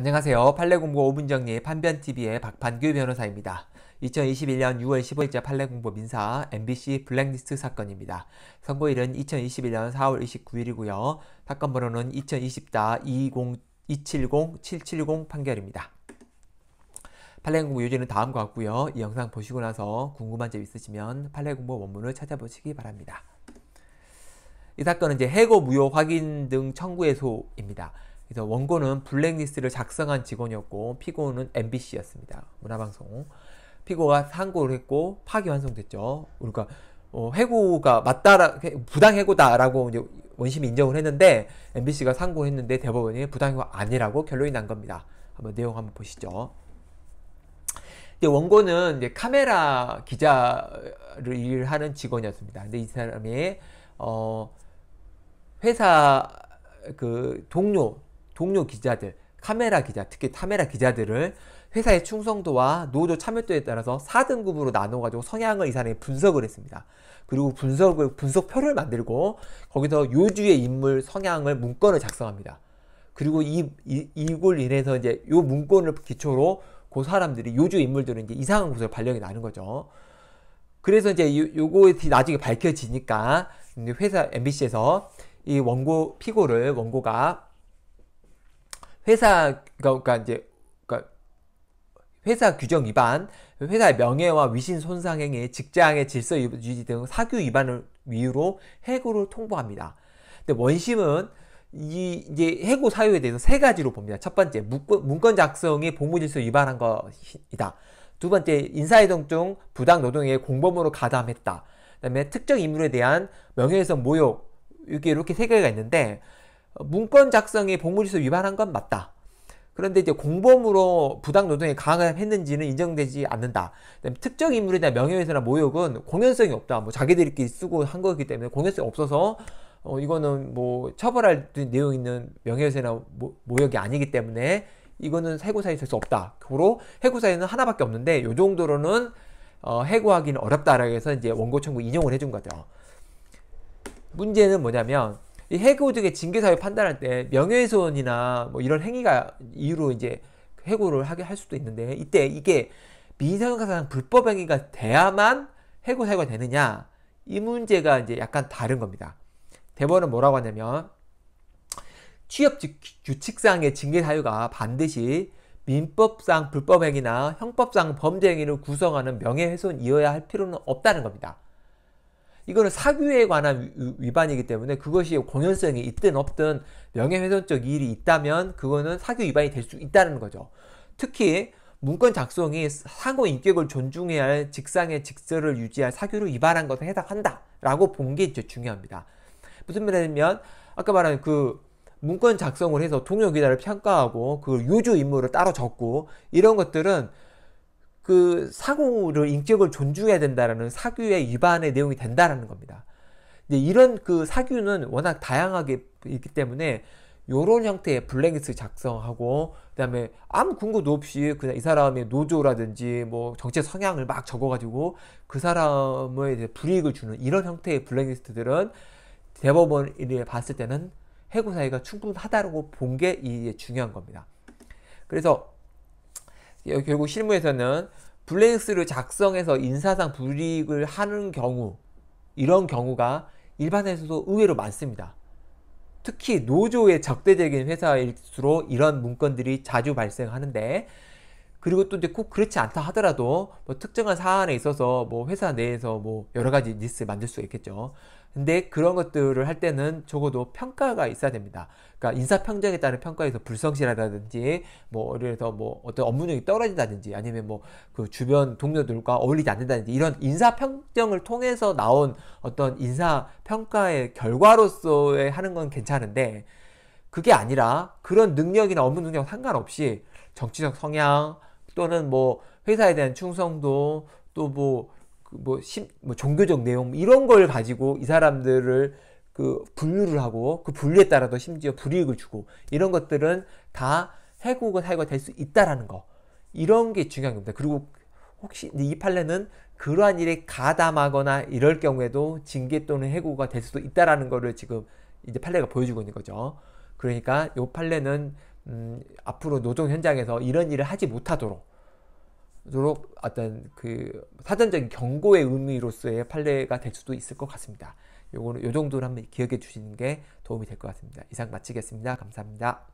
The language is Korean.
안녕하세요. 판례공부 오분정리 판변TV의 박판규 변호사입니다. 2021년 6월 15일자 판례공부 민사 MBC 블랙리스트 사건입니다. 선고일은 2021년 4월 29일이고요. 사건 번호는 2020-270-770 판결입니다. 판례공부 요지는 다음과 같고요. 이 영상 보시고 나서 궁금한 점 있으시면 판례공부 원문을 찾아보시기 바랍니다. 이 사건은 이제 해고 무효 확인 등 청구의 소입니다. 그래서 원고는 블랙리스트를 작성한 직원이었고 피고는 MBC였습니다. 문화방송. 피고가 상고를 했고 파기환송됐죠. 그러니까 어, 해고가 맞다라 부당 해고다라고 이제 원심 인정을 했는데 MBC가 상고했는데 대법원이 부당 해고 아니라고 결론이 난 겁니다. 한번 내용 한번 보시죠. 근데 원고는 이제 카메라 기자를 일하는 직원이었습니다. 근데 이 사람이 어 회사 그 동료 동료 기자들, 카메라 기자, 특히 카메라 기자들을 회사의 충성도와 노조 참여도에 따라서 4등급으로 나눠가지고 성향을 이 사람이 분석을 했습니다. 그리고 분석을, 분석표를 만들고 거기서 요주의 인물 성향을 문건을 작성합니다. 그리고 이, 이, 이걸 인해서 이제 요 문건을 기초로 그 사람들이 요주 인물들은 이제 이상한 곳으로 발령이 나는 거죠. 그래서 이제 요, 요거에 나중에 밝혀지니까 회사 MBC에서 이 원고 피고를 원고가 회사 그러니까, 그러니까 이제 그러니까 회사 규정 위반, 회사의 명예와 위신 손상 행위, 직장의 질서 유지 등 사규 위반을 이유로 해고를 통보합니다. 근데 원심은 이 이제 해고 사유에 대해서 세 가지로 봅니다. 첫 번째, 문건 작성이 복무질서 위반한 것이다. 두 번째, 인사이동 중 부당 노동에 공범으로 가담했다. 그다음에 특정 인물에 대한 명예훼손 모욕 이게 이렇게 세가지가 있는데 문건 작성에 복무지수 위반한 건 맞다. 그런데 이제 공범으로 부당 노동에 강화했는지는 인정되지 않는다. 특정 인물이나 명예훼손이나 모욕은 공연성이 없다. 뭐 자기들끼리 쓰고 한 거기 때문에 공연성이 없어서 어 이거는 뭐 처벌할 내용 있는 명예훼손이나 모, 모욕이 아니기 때문에 이거는 해고사유 될수 없다. 고로 해고사유는 하나밖에 없는데 요 정도로는 어 해고하기는 어렵다라고 해서 이제 원고 청구 인용을 해준 거죠. 문제는 뭐냐면 이해고등의 징계사유 판단할 때 명예훼손이나 뭐 이런 행위가 이유로 이제 해고를 하게 할 수도 있는데 이때 이게 민사상사상 불법행위가 돼야만 해고 사유가 되느냐 이 문제가 이제 약간 다른 겁니다. 대법원은 뭐라고 하냐면 취업 규칙상의 징계 사유가 반드시 민법상 불법행위나 형법상 범죄행위를 구성하는 명예훼손이어야 할 필요는 없다는 겁니다. 이거는 사규에 관한 위반이기 때문에 그것이 공연성이 있든 없든 명예훼손적 일이 있다면 그거는 사규 위반이 될 수 있다는 거죠. 특히 문건 작성이 상호 인격을 존중해야 할 직상의 직설을 유지할 사규를 위반한 것에 해당한다라고 본 게 중요합니다. 무슨 말이냐면 아까 말한 그 문건 작성을 해서 통역 기자를 평가하고 그유주 임무를 따로 적고 이런 것들은 그 사고를 인격을 존중해야 된다라는 사규의 위반의 내용이 된다라는 겁니다. 근데 이런 그 사규는 워낙 다양하게 있기 때문에 요런 형태의 블랙리스트 작성하고 그다음에 아무 근거도 없이 그냥 이 사람의 노조라든지 뭐 정체 성향을 막 적어가지고 그 사람에 불이익을 주는 이런 형태의 블랙리스트들은 대법원에 봤을 때는 해고사유가 충분하다고 본 게이 중요한 겁니다. 그래서 결국 실무에서는 블랭스를 작성해서 인사상 불이익을 하는 경우 이런 경우가 일반에서도 의외로 많습니다. 특히 노조의 적대적인 회사일수록 이런 문건들이 자주 발생하는데 그리고 또 이제 꼭 그렇지 않다 하더라도 뭐 특정한 사안에 있어서 뭐 회사 내에서 뭐 여러 가지 뉴스트 만들 수가 있겠죠. 근데 그런 것들을 할 때는 적어도 평가가 있어야 됩니다. 그러니까 인사평정에 따른 평가에서 불성실하다든지, 뭐, 예를 들어서 뭐 어떤 업무력이 떨어진다든지, 아니면 뭐 그 주변 동료들과 어울리지 않는다든지, 이런 인사평정을 통해서 나온 어떤 인사평가의 결과로서의 하는 건 괜찮은데, 그게 아니라 그런 능력이나 업무 능력 상관없이 정치적 성향 또는 뭐 회사에 대한 충성도 또뭐 그 뭐, 심, 뭐 종교적 내용 뭐 이런 걸 가지고 이 사람들을 그 분류를 하고 그 분류에 따라서 심지어 불이익을 주고 이런 것들은 다 해고가 사유가 될 수 있다라는 거 이런 게 중요한 겁니다. 그리고 혹시 이 판례는 그러한 일에 가담하거나 이럴 경우에도 징계 또는 해고가 될 수도 있다라는 거를 지금 이제 판례가 보여주고 있는 거죠. 그러니까 이 판례는 음, 앞으로 노동 현장에서 이런 일을 하지 못하도록 도록 어떤 그 사전적인 경고의 의미로서의 판례가 될 수도 있을 것 같습니다. 요거는 요 정도로 한번 기억해 주시는 게 도움이 될 것 같습니다. 이상 마치겠습니다. 감사합니다.